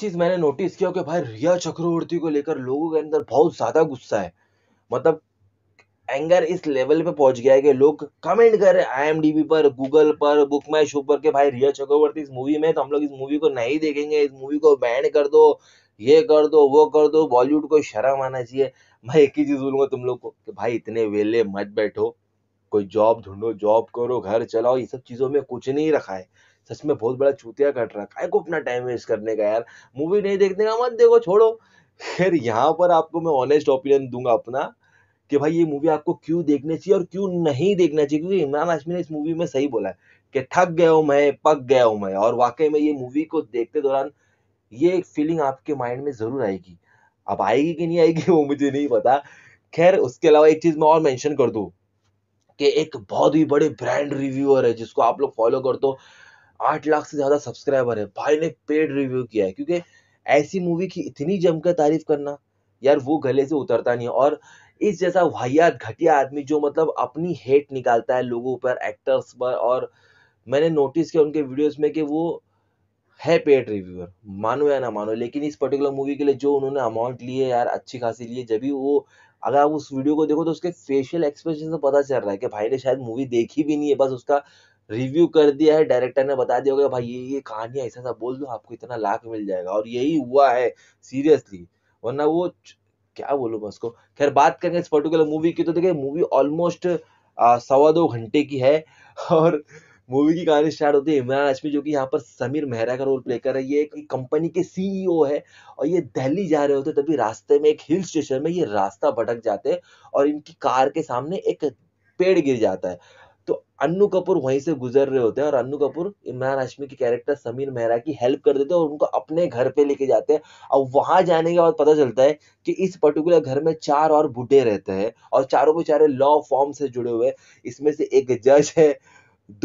चीज मैंने नोटिस किया कि भाई रिया चक्रवर्ती को लेकर लोगों के अंदर बहुत ज्यादा गुस्सा है मतलब एंगर इस लेवल पे पहुंच गया है कि लोग कमेंट कर रहे हैं आई पर गूगल पर बुक माई शो पर के भाई रिया चक्रवर्ती इस मूवी में तो हम लोग इस मूवी को नहीं देखेंगे इस मूवी को बैन कर दो ये कर दो वो कर दो बॉलीवुड को शर्म आना चाहिए मैं एक ही चीज़ बोलूंगा तुम लोग को कि भाई इतने वेले मत बैठो कोई जॉब ढूंढो जॉब करो घर चलाओ ये सब चीज़ों में कुछ नहीं रखा है सच में बहुत बड़ा चूतिया कट रहा है को अपना टाइम वेस्ट करने का यार मूवी नहीं देखने का मत देखो छोड़ो खैर यहाँ पर आपको मैं ऑनेस्ट ओपिनियन दूंगा अपना कि भाई ये मूवी आपको क्यों देखनी चाहिए और क्यों नहीं देखना चाहिए क्योंकि इमरान हाशमी ने इस मूवी में सही बोला है कि थक गया हूँ मैं पक गया हूँ मैं और वाकई में ये मूवी को देखते दौरान ये एक फीलिंग आपके माइंड में ज़रूर आएगी अब आएगी कि नहीं आएगी वो मुझे नहीं पता खैर उसके अलावा एक चीज़ मैं और मैंशन कर दू कि एक बहुत ही बड़े ब्रांड रिव्यूअर है जिसको आप लोग फॉलो करते हो आठ लाख से ज़्यादा सब्सक्राइबर है भाई ने पेड रिव्यू किया है क्योंकि ऐसी मूवी की इतनी जमकर तारीफ करना यार वो गले से उतरता नहीं है और इस जैसा वाहियात घटिया आदमी जो मतलब अपनी हेट निकालता है लोगों पर एक्टर्स पर और मैंने नोटिस किया उनके वीडियोस में कि वो है पेड रिव्यूअर मानो या ना मानो लेकिन इस पर्टिकुलर मूवी के लिए जो उन्होंने अमाउंट लिए यार अच्छी खासी लिए जब भी वो अगर आप उस वीडियो को देखो तो उसके फेशियल एक्सप्रेशन से पता चल रहा है कि भाई ने शायद मूवी देखी भी नहीं है बस उसका रिव्यू कर दिया है डायरेक्टर ने बता दिया होगा भाई ये ये कहानी ऐसा सा बोल दो आपको इतना लाख मिल जाएगा और यही हुआ है सीरियसली वरना वो क्या बोलूँ मैं उसको खैर बात करेंगे इस पर्टिकुलर मूवी की तो देखिए मूवी ऑलमोस्ट सवा दो घंटे की है और मूवी की कहानी स्टार्ट होती है इमरान हाशमी जो कि यहाँ पर समीर मेहरा का रोल प्ले कर रही है कि कंपनी के सीईओ e है और ये दिल्ली जा रहे होते तभी रास्ते में एक हिल स्टेशन में ये रास्ता भटक जाते हैं और इनकी कार के सामने एक पेड़ गिर जाता है तो अन्नू कपूर वहीं से गुजर रहे होते हैं और अन्नू कपूर इमरान हाशमी के कैरेक्टर समीर मेहरा की हेल्प कर देते हैं और उनको अपने घर पे लेके जाते हैं और वहां जाने के बाद पता चलता है कि इस पर्टिकुलर घर में चार और बुढ़े रहते हैं और चारों को चारे लॉ फॉर्म से जुड़े हुए इसमें से एक जज है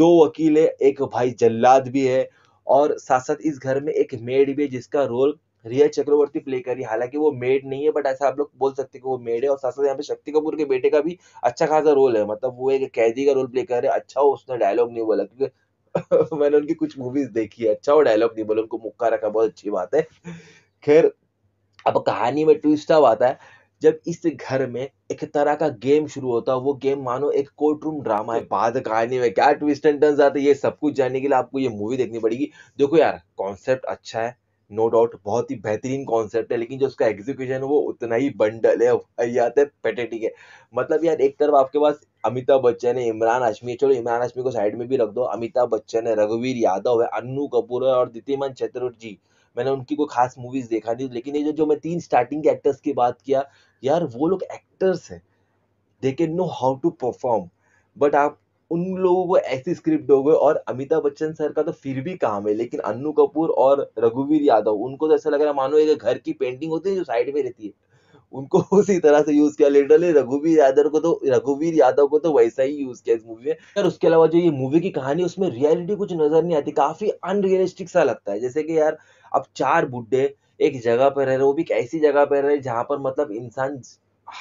दो वकील है एक भाई जल्लाद भी है और साथ साथ इस घर में एक मेड भी है जिसका रोल रिया चक्रवर्ती प्ले कर रही है हालांकि वो मेड नहीं है बट ऐसा आप लोग बोल सकते कि वो मेड है और साथ साथ यहाँ पे शक्ति कपूर के बेटे का भी अच्छा खासा रोल है मतलब वो एक कैदी का रोल प्ले कर रहे अच्छा हो उसने डायलॉग नहीं बोला क्योंकि मैंने उनकी कुछ मूवीज देखी है अच्छा वो डायलॉग नहीं बोला उनको मुक्का रखा बहुत अच्छी बात है खैर अब कहानी में ट्विस्ट अब आता है जब इस घर में एक तरह का गेम शुरू होता है वो गेम मानो एक कोर्ट रूम ड्रामा है बाद कहानी में क्या ट्विस्ट एंड टर्न्स आते हैं ये सब कुछ जानने के लिए आपको ये मूवी देखनी पड़ेगी देखो यार कॉन्सेप्ट अच्छा है नो डाउट बहुत ही बेहतरीन कॉन्सेप्ट है लेकिन जो उसका एग्जीक्यूशन है वो उतना ही बंडल है याद है पेटेटिक है मतलब यार एक तरफ आपके पास अमिताभ बच्चन है इमरान हाशमी है चलो इमरान हाशमी को साइड में भी रख दो अमिताभ बच्चन है रघुवीर यादव है अन्नू कपूर है और दितिमान चतुर्जी मैंने उनकी कोई खास मूवीज देखा नहीं लेकिन ये जो जो मैं तीन स्टार्टिंग के एक्टर्स की बात किया यार वो लोग एक्टर्स हैं they can know how to perform but आप उन लोगों को ऐसी स्क्रिप्ट दोगे और अमिताभ बच्चन सर का तो फिर भी काम है लेकिन अन्नू कपूर और रघुवीर यादव उनको तो ऐसा लग रहा है मानो एक घर की पेंटिंग होती है जो साइड में रहती है उनको उसी तरह से यूज किया लिटरली रघुवीर यादव को तो रघुवीर यादव को तो वैसा ही यूज किया इस मूवी में और उसके अलावा जो ये मूवी की कहानी उसमें रियलिटी कुछ नजर नहीं आती काफी अनरियलिस्टिक सा लगता है जैसे कि यार अब चार बुढ़े एक जगह पर रह रहे वो भी एक ऐसी जगह पर रह रहे जहां पर मतलब इंसान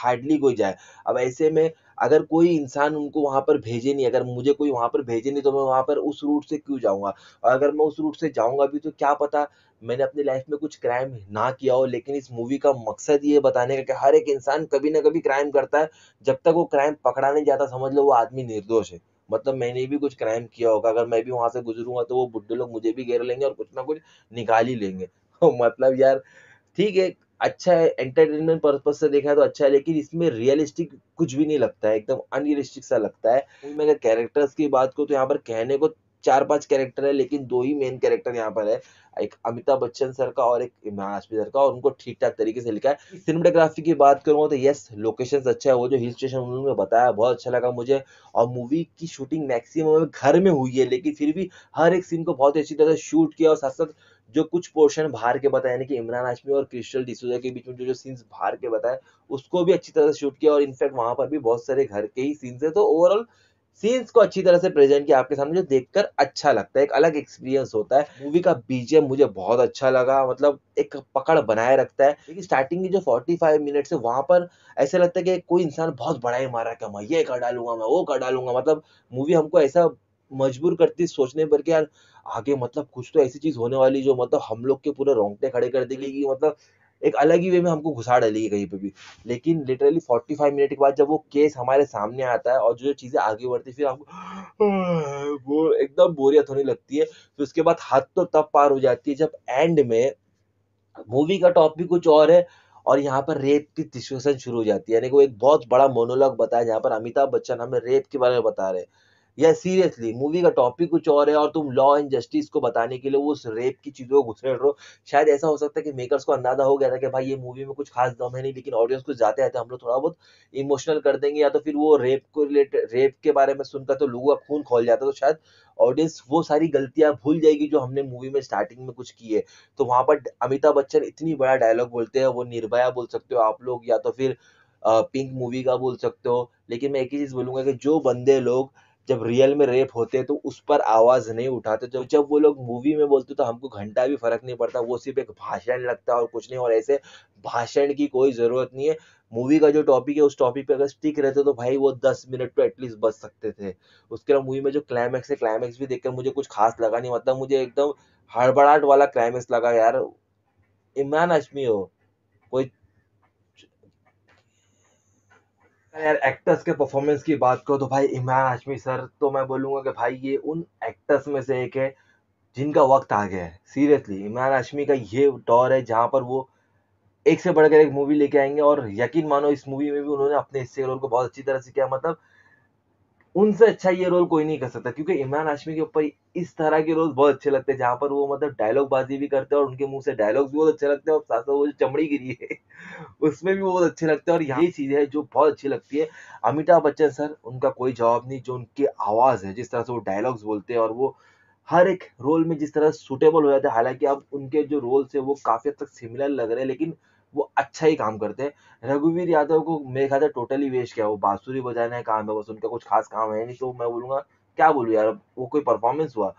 हार्डली कोई जाए अब ऐसे में अगर कोई इंसान उनको वहां पर भेजे नहीं अगर मुझे कोई वहां पर भेजे नहीं तो मैं वहां पर उस रूट से क्यों जाऊंगा और अगर मैं उस रूट से जाऊँगा भी तो क्या पता मैंने अपनी लाइफ में कुछ क्राइम ना किया हो लेकिन इस मूवी का मकसद ये बताने का कि हर एक इंसान कभी ना कभी क्राइम करता है जब तक वो क्राइम पकड़ा नहीं जाता समझ लो वो आदमी निर्दोष है मतलब मैंने भी कुछ क्राइम किया होगा अगर मैं भी वहाँ से गुजरूंगा तो वो बुढ़े लोग मुझे भी घेर लेंगे और कुछ ना कुछ निकाल ही लेंगे मतलब यार ठीक है अच्छा है एंटरटेनमेंट पर्पज से देखा है तो अच्छा है लेकिन इसमें रियलिस्टिक कुछ भी नहीं लगता है एकदम अनरियलिस्टिक सा लगता है हम्म। अगर कैरेक्टर्स की बात करूँ तो यहाँ पर कहने को चार पांच कैरेक्टर है लेकिन दो ही मेन कैरेक्टर यहाँ पर है एक अमिताभ बच्चन सर का और एक इमरान हाशमी सर का और उनको ठीक ठाक तरीके से लिखा है सिनेमाटोग्राफी की बात करूँगा तो यस लोकेशन अच्छा है वो जो हिल स्टेशन उन्होंने बताया बहुत अच्छा लगा मुझे और मूवी की शूटिंग मैक्सिमम घर में हुई है लेकिन फिर भी हर एक सीन को बहुत अच्छी तरह से शूट किया और साथ साथ जो कुछ पोर्शन बाहर के बताया यानी कि इमरान हाशमी और क्रिस्टल डिसूजा के बीच में जो जो सीन्स बाहर के बताए उसको भी अच्छी तरह से शूट किया और इनफैक्ट वहां पर भी बहुत सारे घर के ही सीन्स है तो ओवरऑल सीन्स को अच्छी तरह से प्रेजेंट किया आपके सामने जो देखकर अच्छा लगता है एक अलग एक्सपीरियंस होता है मूवी का बीजेम मुझे बहुत अच्छा लगा मतलब एक पकड़ बनाए रखता है लेकिन स्टार्टिंग की जो 45 मिनट है वहां पर ऐसा लगता है कि कोई इंसान बहुत बड़ा ही मारा क्या मैं ये कर डालूंगा मैं वो कर डालूंगा मतलब मूवी हमको ऐसा मजबूर करती सोचने पर कि यार आगे मतलब कुछ तो ऐसी चीज होने वाली जो मतलब हम लोग के पूरे रोंगटे खड़े कर देगी कि मतलब एक अलग ही वे में हमको घुसा डालेगी कहीं पे भी लेकिन लिटरली फोर्टी फाइव मिनट के बाद जब वो केस हमारे सामने आता है और जो जो चीज़ें आगे बढ़ती फिर हमको वो एकदम बोरियत होने लगती है फिर उसके बाद हद तो तब पार हो जाती है जब एंड में मूवी का टॉपिक कुछ और है और यहाँ पर रेप की डिस्कशन शुरू हो जाती है यानी कि वो एक बहुत बड़ा मोनोलॉग बताया जहाँ पर अमिताभ बच्चन हमें रेप के बारे में बता रहे हैं या सीरियसली मूवी का टॉपिक कुछ और है और तुम लॉ एंड जस्टिस को बताने के लिए वो उस रेप की चीज़ों को घुसरेड़ रहे हो शायद ऐसा हो सकता है कि मेकर्स को अंदाजा हो गया था कि भाई ये मूवी में कुछ खास दम है नहीं लेकिन ऑडियंस को जाते आते तो हम लोग थोड़ा बहुत इमोशनल कर देंगे या तो फिर वो रेप को रिलेटेड रेप के बारे में सुनकर तो लोगों का खून खोल जाता तो शायद ऑडियंस वो सारी गलतियां भूल जाएगी जो हमने मूवी में स्टार्टिंग में कुछ की है तो वहां पर अमिताभ बच्चन इतनी बड़ा डायलॉग बोलते हैं वो निर्भया बोल सकते हो आप लोग या तो फिर पिंक मूवी का बोल सकते हो लेकिन मैं एक ही चीज़ बोलूंगा कि जो बंदे लोग जब रियल में रेप होते तो उस पर आवाज़ नहीं उठाते जब जब वो लोग मूवी में बोलते तो हमको घंटा भी फर्क नहीं पड़ता वो सिर्फ एक भाषण लगता है और कुछ नहीं और ऐसे भाषण की कोई ज़रूरत नहीं है मूवी का जो टॉपिक है उस टॉपिक पे अगर स्टिक रहते तो भाई वो दस मिनट पे एटलीस्ट बच सकते थे उसके अलावा मूवी में जो क्लाइमैक्स है क्लाइमैक्स भी देखकर मुझे कुछ खास लगा नहीं मतलब मुझे एकदम हड़बड़ाहट वाला क्लाइमैक्स लगा यार इमरान अशमी हो यार एक्टर्स के परफॉर्मेंस की बात करो तो भाई इमरान हाशमी सर तो मैं बोलूंगा कि भाई ये उन एक्टर्स में से एक है जिनका वक्त आ गया है सीरियसली इमरान हाशमी का ये दौर है जहाँ पर वो एक से बढ़कर एक मूवी लेके आएंगे और यकीन मानो इस मूवी में भी उन्होंने अपने हिस्से का रोल को बहुत अच्छी तरह से किया मतलब उनसे अच्छा ये रोल कोई नहीं कर सकता क्योंकि इमरान हाशमी के ऊपर इस तरह के रोल बहुत अच्छे लगते हैं जहां पर वो मतलब डायलॉग बाजी भी करते हैं और उनके मुंह से डायलॉग्स भी बहुत अच्छे लगते हैं और साथ वो जो चमड़ी गिरी है उसमें भी बहुत अच्छे लगते हैं और यही चीज़ है जो बहुत अच्छी लगती है अमिताभ बच्चन सर उनका कोई जवाब नहीं जो उनकी आवाज़ है जिस तरह से वो डायलॉग्स बोलते हैं और वो हर एक रोल में जिस तरह सुटेबल हो जाता है हालांकि अब उनके जो रोल्स है वो काफ़ी हद तक सिमिलर लग रहे हैं लेकिन वो अच्छा ही काम करते हैं रघुवीर यादव को मेरे ख्याल से टोटली वेस्ट किया वो बांसुरी बजाने का काम है बस उनका कुछ खास काम है नहीं तो मैं बोलूँगा क्या बोलूँ यार वो कोई परफॉर्मेंस हुआ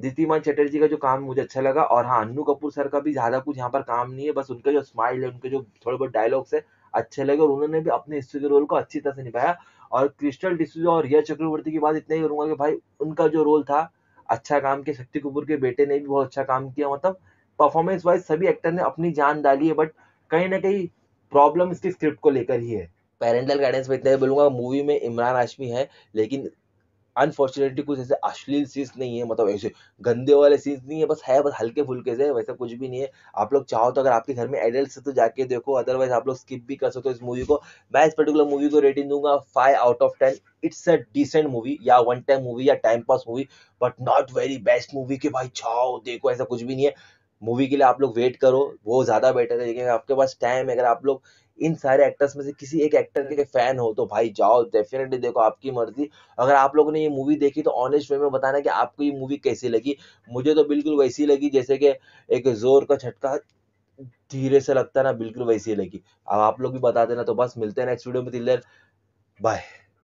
दीतिमान चटर्जी का जो काम मुझे अच्छा लगा और हाँ अन्नू कपूर सर का भी ज़्यादा कुछ यहाँ पर काम नहीं है बस उनका जो स्माइल है उनके जो थोड़े बहुत डायलॉग्स है अच्छे लगे और उन्होंने भी अपने हिस्से के रोल को अच्छी तरह से निभाया और क्रिस्टल डिसूजा और रिया चक्रवर्ती की बात इतना ही करूंगा कि भाई उनका जो रोल था अच्छा काम किया शक्ति कपूर के बेटे ने भी बहुत अच्छा काम किया मतलब परफॉर्मेंस वाइज सभी एक्टर ने अपनी जान डाली है बट कहीं ना कहीं प्रॉब्लम इसकी स्क्रिप्ट को लेकर ही है पेरेंटल गाइडेंस में इतना ही बोलूंगा मूवी में इमरान हाशमी है लेकिन अनफॉर्चुनेटली कुछ ऐसे अश्लील सीन्स नहीं है मतलब ऐसे गंदे वाले सीन्स नहीं है बस है बस हल्के फुल्के से वैसा कुछ भी नहीं है आप लोग चाहो तो अगर आपके घर में एडल्ट से तो जाके देखो अदरवाइज आप लोग स्किप भी कर सकते हो इस मूवी को मैं इस पर्टिकुलर मूवी को रेटिंग दूंगा five out of ten it's a decent movie या वन टाइम मूवी या time pass movie but not very best movie के भाई चाहो देखो ऐसा कुछ भी नहीं है मूवी के लिए आप लोग वेट करो वो ज़्यादा बेटर है लेकिन आपके पास टाइम है अगर आप लोग इन सारे एक्टर्स में से किसी एक एक्टर के फैन हो तो भाई जाओ डेफिनेटली देखो आपकी मर्जी अगर आप लोगों ने ये मूवी देखी तो ऑनेस्ट वे में बताना कि आपको ये मूवी कैसी लगी मुझे तो बिल्कुल वैसी लगी जैसे कि एक जोर का छटका धीरे से लगता ना बिल्कुल वैसी लगी अब आप लोग भी बता देना तो बस मिलते हैं नेक्स्ट वीडियो में दिल्ली बाय